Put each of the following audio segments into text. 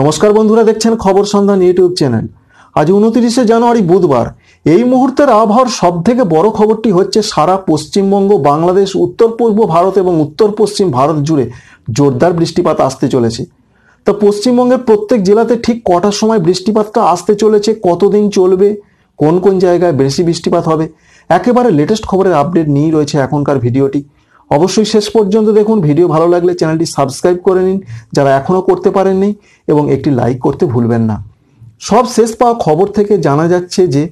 নমস্কার বন্ধুরা দেখছেন খবর সন্ধান ইউটিউব চ্যানেল আজ উনতিরিশে জানুয়ারি বুধবার এই মুহূর্তের আবহাওয়ার সব থেকে বড় খবরটি হচ্ছে সারা পশ্চিমবঙ্গ বাংলাদেশ উত্তর পূর্ব ভারত এবং উত্তর পশ্চিম ভারত জুড়ে জোরদার বৃষ্টিপাত আসতে চলেছে তা পশ্চিমবঙ্গের প্রত্যেক জেলাতে ঠিক কটার সময় বৃষ্টিপাতটা আসতে চলেছে কতদিন চলবে কোন কোন জায়গায় বেশি বৃষ্টিপাত হবে একেবারে লেটেস্ট খবরের আপডেট নিয়েই রয়েছে এখনকার ভিডিওটি অবশ্যই শেষ পর্যন্ত দেখুন ভিডিও ভালো লাগলে চ্যানেলটি সাবস্ক্রাইব করে নিন যারা এখনও করতে পারেননি এবং একটি লাইক করতে ভুলবেন না সব শেষ পাওয়া খবর থেকে জানা যাচ্ছে যে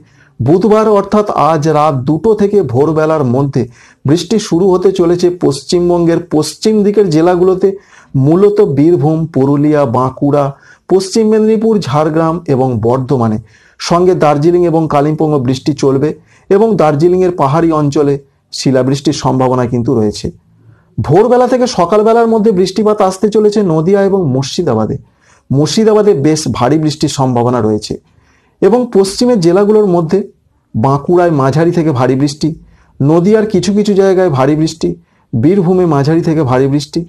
বুধবার অর্থাৎ আজ রাত দুটো থেকে ভোরবেলার মধ্যে বৃষ্টি শুরু হতে চলেছে পশ্চিমবঙ্গের পশ্চিম দিকের জেলাগুলোতে মূলত বীরভূম পুরুলিয়া বাঁকুড়া পশ্চিম মেদিনীপুর ঝাড়গ্রাম এবং বর্ধমানে সঙ্গে দার্জিলিং এবং কালিম্পংও বৃষ্টি চলবে এবং দার্জিলিংয়ের পাহাড়ি অঞ্চলে শিলাবৃষ্টির সম্ভাবনা কিন্তু রয়েছে ভোরবেলা থেকে সকালবেলার মধ্যে বৃষ্টিপাত আসতে চলেছে নদিয়া এবং মুর্শিদাবাদে মুর্শিদাবাদে বেশ ভারী বৃষ্টির সম্ভাবনা রয়েছে এবং পশ্চিমের জেলাগুলোর মধ্যে বাঁকুড়ায় মাঝারি থেকে ভারী বৃষ্টি নদিয়ার কিছু কিছু জায়গায় ভারী বৃষ্টি বীরভূমে মাঝারি থেকে ভারী বৃষ্টি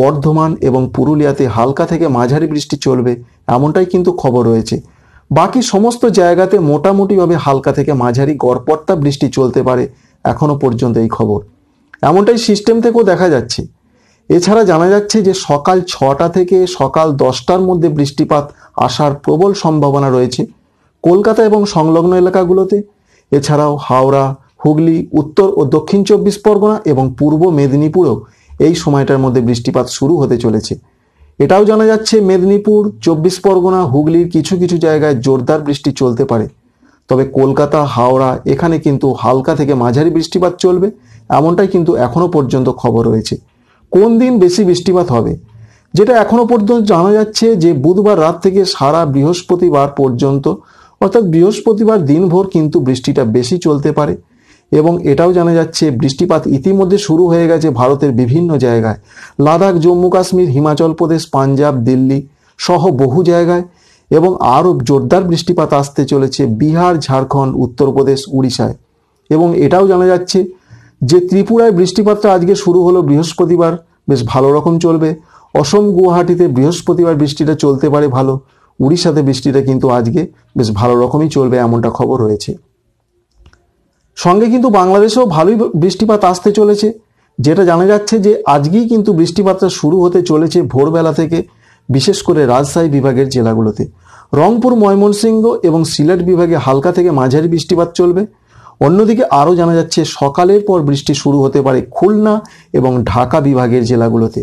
বর্ধমান এবং পুরুলিয়াতে হালকা থেকে মাঝারি বৃষ্টি চলবে এমনটাই কিন্তু খবর রয়েছে বাকি সমস্ত জায়গাতে মোটামুটিভাবে হালকা থেকে মাঝারি গড়পড়তা বৃষ্টি চলতে পারে এখনও পর্যন্ত এই খবর এমনটাই সিস্টেম থেকেও দেখা যাচ্ছে এছাড়া জানা যাচ্ছে যে সকাল ছটা থেকে সকাল দশটার মধ্যে বৃষ্টিপাত আসার প্রবল সম্ভাবনা রয়েছে কলকাতা এবং সংলগ্ন এলাকাগুলোতে এছাড়াও হাওড়া হুগলি উত্তর ও দক্ষিণ চব্বিশ পরগনা এবং পূর্ব মেদিনীপুরেও এই সময়টার মধ্যে বৃষ্টিপাত শুরু হতে চলেছে এটাও জানা যাচ্ছে মেদিনীপুর চব্বিশ পরগনা হুগলির কিছু কিছু জায়গায় জোরদার বৃষ্টি চলতে পারে তবে কলকাতা হাওড়া এখানে কিন্তু হালকা থেকে মাঝারি বৃষ্টিপাত চলবে এমনটাই কিন্তু এখনও পর্যন্ত খবর রয়েছে কোন দিন বেশি বৃষ্টিপাত হবে যেটা এখনও পর্যন্ত জানা যাচ্ছে যে বুধবার রাত থেকে সারা বৃহস্পতিবার পর্যন্ত অর্থাৎ বৃহস্পতিবার দিনভর কিন্তু বৃষ্টিটা বেশি চলতে পারে এবং এটাও জানা যাচ্ছে বৃষ্টিপাত ইতিমধ্যে শুরু হয়ে গেছে ভারতের বিভিন্ন জায়গায় লাদাখ জম্মু কাশ্মীর হিমাচল প্রদেশ পাঞ্জাব দিল্লি সহ বহু জায়গায় এবং আরও জোরদার বৃষ্টিপাত আসতে চলেছে বিহার ঝাড়খণ্ড উত্তরপ্রদেশ উড়িষ্যায় এবং এটাও জানা যাচ্ছে যে ত্রিপুরায় বৃষ্টিপাতটা আজকে শুরু হলো বৃহস্পতিবার বেশ ভালো রকম চলবে অসম গুয়াহাটিতে বৃহস্পতিবার বৃষ্টিটা চলতে পারে ভালো উড়িষ্যাতে বৃষ্টিটা কিন্তু আজকে বেশ ভালো রকমই চলবে এমনটা খবর রয়েছে সঙ্গে কিন্তু বাংলাদেশেও ভালোই বৃষ্টিপাত আসতে চলেছে যেটা জানা যাচ্ছে যে আজকেই কিন্তু বৃষ্টিপাতটা শুরু হতে চলেছে ভোরবেলা থেকে বিশেষ করে রাজশাহী বিভাগের জেলাগুলোতে রংপুর ময়মনসিংহ এবং সিলেট বিভাগে হালকা থেকে মাঝারি বৃষ্টিপাত চলবে অন্যদিকে আরও জানা যাচ্ছে সকালের পর বৃষ্টি শুরু হতে পারে খুলনা এবং ঢাকা বিভাগের জেলাগুলোতে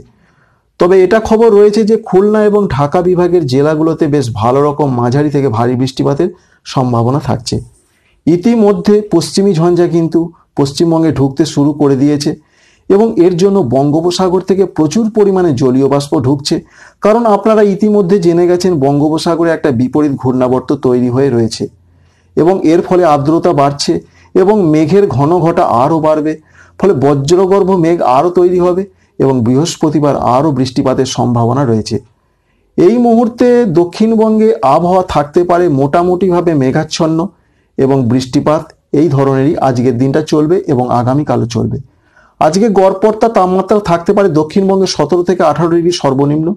তবে এটা খবর রয়েছে যে খুলনা এবং ঢাকা বিভাগের জেলাগুলোতে বেশ ভালো রকম মাঝারি থেকে ভারী বৃষ্টিপাতের সম্ভাবনা থাকছে ইতিমধ্যে পশ্চিমী ঝঞ্ঝা কিন্তু পশ্চিমবঙ্গে ঢুকতে শুরু করে দিয়েছে এবং এর জন্য বঙ্গোপসাগর থেকে প্রচুর পরিমাণে জলীয় বাষ্প ঢুকছে কারণ আপনারা ইতিমধ্যে জেনে গেছেন বঙ্গোপসাগরে একটা বিপরীত ঘূর্ণাবর্ত তৈরি হয়ে রয়েছে এবং এর ফলে আর্দ্রতা বাড়ছে এবং মেঘের ঘন ঘটা আরও বাড়বে ফলে বজ্রগর্ভ মেঘ আরও তৈরি হবে এবং বৃহস্পতিবার আরও বৃষ্টিপাতের সম্ভাবনা রয়েছে এই মুহূর্তে দক্ষিণবঙ্গে আবহাওয়া থাকতে পারে মোটামুটিভাবে মেঘাচ্ছন্ন এবং বৃষ্টিপাত এই ধরনেরই আজকের দিনটা চলবে এবং আগামীকালও চলবে আজকে গড়পড়তা তাপমাত্রা থাকতে পারে দক্ষিণবঙ্গে সতেরো থেকে আঠারো ডিগ্রি সর্বনিম্ন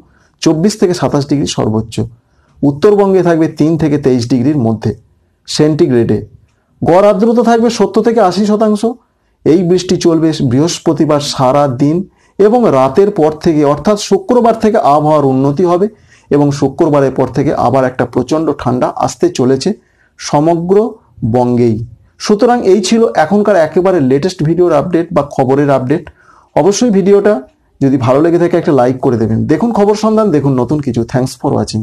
চব্বিশ থেকে সাতাশ ডিগ্রি সর্বোচ্চ উত্তরবঙ্গে থাকবে তিন থেকে তেইশ ডিগ্রির মধ্যে সেন্টিগ্রেডে গড় আর্দ্রতা থাকবে সত্তর থেকে আশি শতাংশ এই বৃষ্টি চলবে বৃহস্পতিবার সারা দিন এবং রাতের পর থেকে অর্থাৎ শুক্রবার থেকে আবহাওয়ার উন্নতি হবে এবং শুক্রবারের পর থেকে আবার একটা প্রচণ্ড ঠান্ডা আসতে চলেছে সমগ্র বঙ্গেই সুতরাং এই ছিল এখনকার একেবারে লেটেস্ট ভিডিওর আপডেট বা খবরের আপডেট অবশ্যই ভিডিওটা যদি ভালো লেগে থাকে একটা লাইক করে দেবেন দেখুন খবর সন্ধান দেখুন নতুন কিছু থ্যাংকস ফর ওয়াচিং